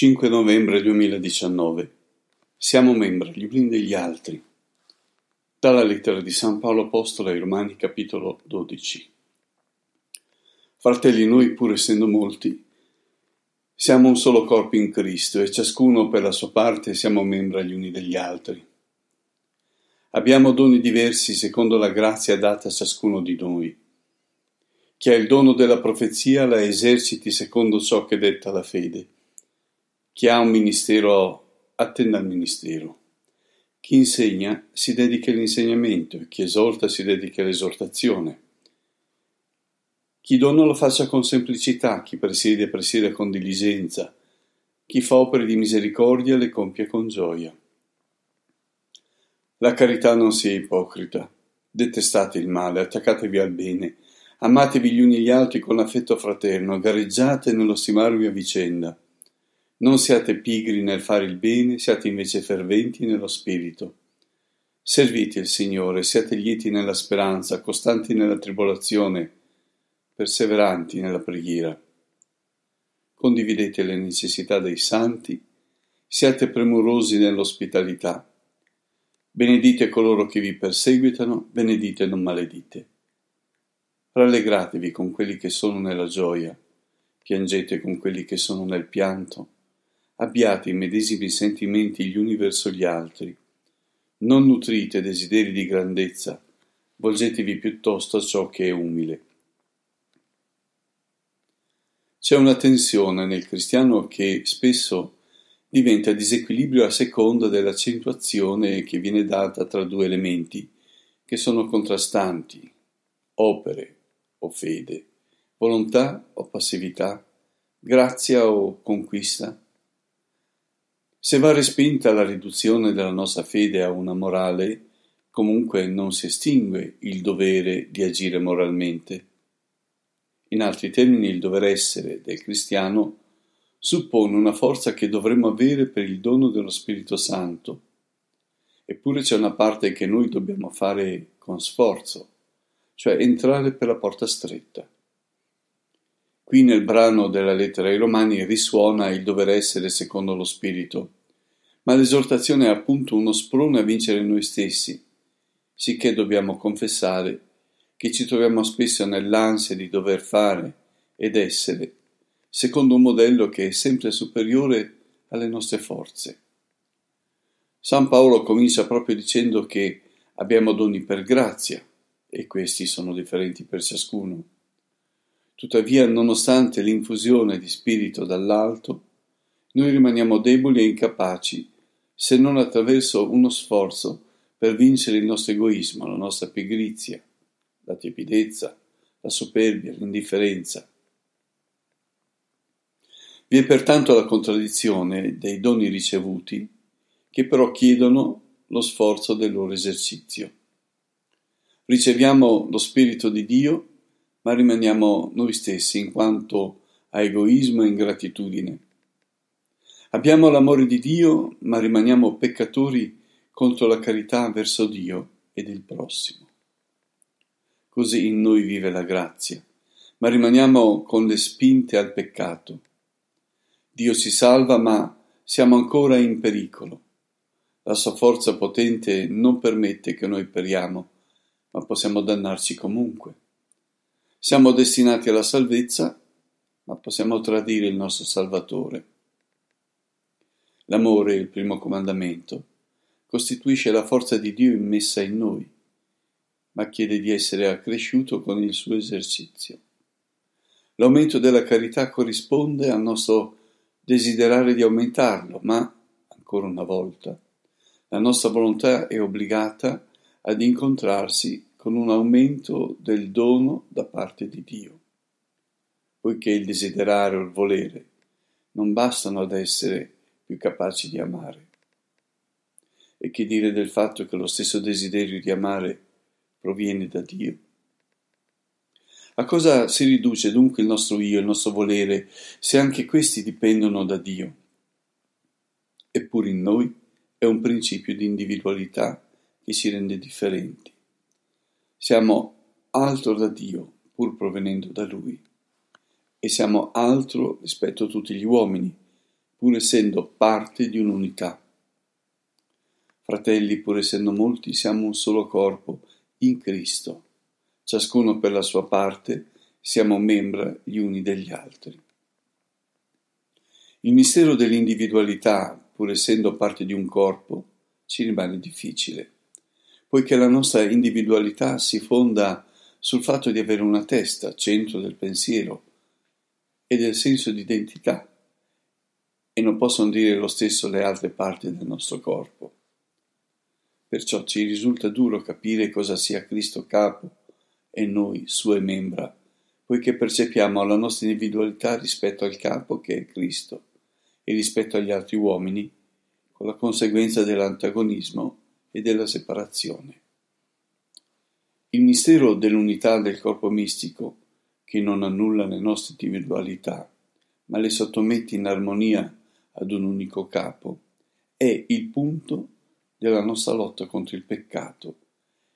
5 novembre 2019. Siamo membri gli uni degli altri. Dalla lettera di San Paolo Apostolo ai Romani capitolo 12. Fratelli, noi pur essendo molti, siamo un solo corpo in Cristo e ciascuno per la sua parte siamo membri gli uni degli altri. Abbiamo doni diversi secondo la grazia data a ciascuno di noi. Chi ha il dono della profezia la eserciti secondo ciò che detta la fede chi ha un ministero attende al ministero. Chi insegna si dedica all'insegnamento, chi esorta si dedica all'esortazione. Chi dona lo faccia con semplicità, chi presiede presiede con diligenza, chi fa opere di misericordia le compie con gioia. La carità non sia ipocrita. Detestate il male, attaccatevi al bene, amatevi gli uni gli altri con affetto fraterno, gareggiate nello stimarvi a vicenda. Non siate pigri nel fare il bene, siate invece ferventi nello spirito. Servite il Signore, siate lieti nella speranza, costanti nella tribolazione, perseveranti nella preghiera. Condividete le necessità dei santi, siate premurosi nell'ospitalità. Benedite coloro che vi perseguitano, benedite e non maledite. Rallegratevi con quelli che sono nella gioia, piangete con quelli che sono nel pianto abbiate i medesimi sentimenti gli uni verso gli altri. Non nutrite desideri di grandezza, volgetevi piuttosto a ciò che è umile. C'è una tensione nel cristiano che spesso diventa disequilibrio a seconda dell'accentuazione che viene data tra due elementi che sono contrastanti, opere o fede, volontà o passività, grazia o conquista se va respinta la riduzione della nostra fede a una morale, comunque non si estingue il dovere di agire moralmente. In altri termini, il dover essere del cristiano suppone una forza che dovremmo avere per il dono dello Spirito Santo. Eppure c'è una parte che noi dobbiamo fare con sforzo, cioè entrare per la porta stretta. Qui nel brano della lettera ai Romani risuona il dover essere secondo lo Spirito, ma l'esortazione è appunto uno sprone a vincere noi stessi, sicché dobbiamo confessare che ci troviamo spesso nell'ansia di dover fare ed essere, secondo un modello che è sempre superiore alle nostre forze. San Paolo comincia proprio dicendo che abbiamo doni per grazia, e questi sono differenti per ciascuno Tuttavia, nonostante l'infusione di spirito dall'alto, noi rimaniamo deboli e incapaci se non attraverso uno sforzo per vincere il nostro egoismo, la nostra pigrizia, la tepidezza, la superbia, l'indifferenza. Vi è pertanto la contraddizione dei doni ricevuti, che però chiedono lo sforzo del loro esercizio. Riceviamo lo Spirito di Dio ma rimaniamo noi stessi in quanto a egoismo e ingratitudine. Abbiamo l'amore di Dio, ma rimaniamo peccatori contro la carità verso Dio ed il prossimo. Così in noi vive la grazia, ma rimaniamo con le spinte al peccato. Dio si salva, ma siamo ancora in pericolo. La sua forza potente non permette che noi periamo, ma possiamo dannarci comunque. Siamo destinati alla salvezza, ma possiamo tradire il nostro Salvatore. L'amore, il primo comandamento, costituisce la forza di Dio immessa in noi, ma chiede di essere accresciuto con il suo esercizio. L'aumento della carità corrisponde al nostro desiderare di aumentarlo, ma, ancora una volta, la nostra volontà è obbligata ad incontrarsi con un aumento del dono da parte di Dio, poiché il desiderare o il volere non bastano ad essere più capaci di amare. E che dire del fatto che lo stesso desiderio di amare proviene da Dio? A cosa si riduce dunque il nostro io, il nostro volere, se anche questi dipendono da Dio? Eppure in noi è un principio di individualità che ci rende differenti. Siamo altro da Dio, pur provenendo da Lui, e siamo altro rispetto a tutti gli uomini, pur essendo parte di un'unità. Fratelli, pur essendo molti, siamo un solo corpo, in Cristo. Ciascuno per la sua parte, siamo membra gli uni degli altri. Il mistero dell'individualità, pur essendo parte di un corpo, ci rimane difficile poiché la nostra individualità si fonda sul fatto di avere una testa, centro del pensiero e del senso di identità, e non possono dire lo stesso le altre parti del nostro corpo. Perciò ci risulta duro capire cosa sia Cristo capo e noi sue membra, poiché percepiamo la nostra individualità rispetto al capo che è Cristo e rispetto agli altri uomini, con la conseguenza dell'antagonismo e della separazione. Il mistero dell'unità del corpo mistico, che non annulla le nostre individualità, ma le sottomette in armonia ad un unico capo, è il punto della nostra lotta contro il peccato,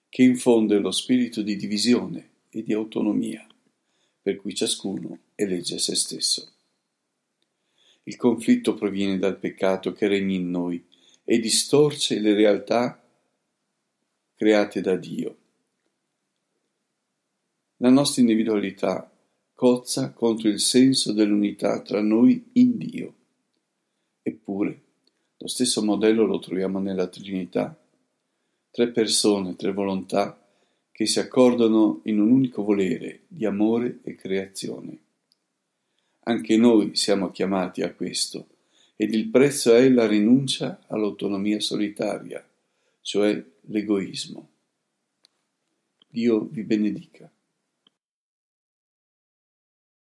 che infonde lo spirito di divisione e di autonomia, per cui ciascuno elegge se stesso. Il conflitto proviene dal peccato che regna in noi e distorce le realtà create da Dio. La nostra individualità cozza contro il senso dell'unità tra noi in Dio. Eppure, lo stesso modello lo troviamo nella Trinità. Tre persone, tre volontà che si accordano in un unico volere di amore e creazione. Anche noi siamo chiamati a questo, ed il prezzo è la rinuncia all'autonomia solitaria, cioè l'egoismo. Dio vi benedica.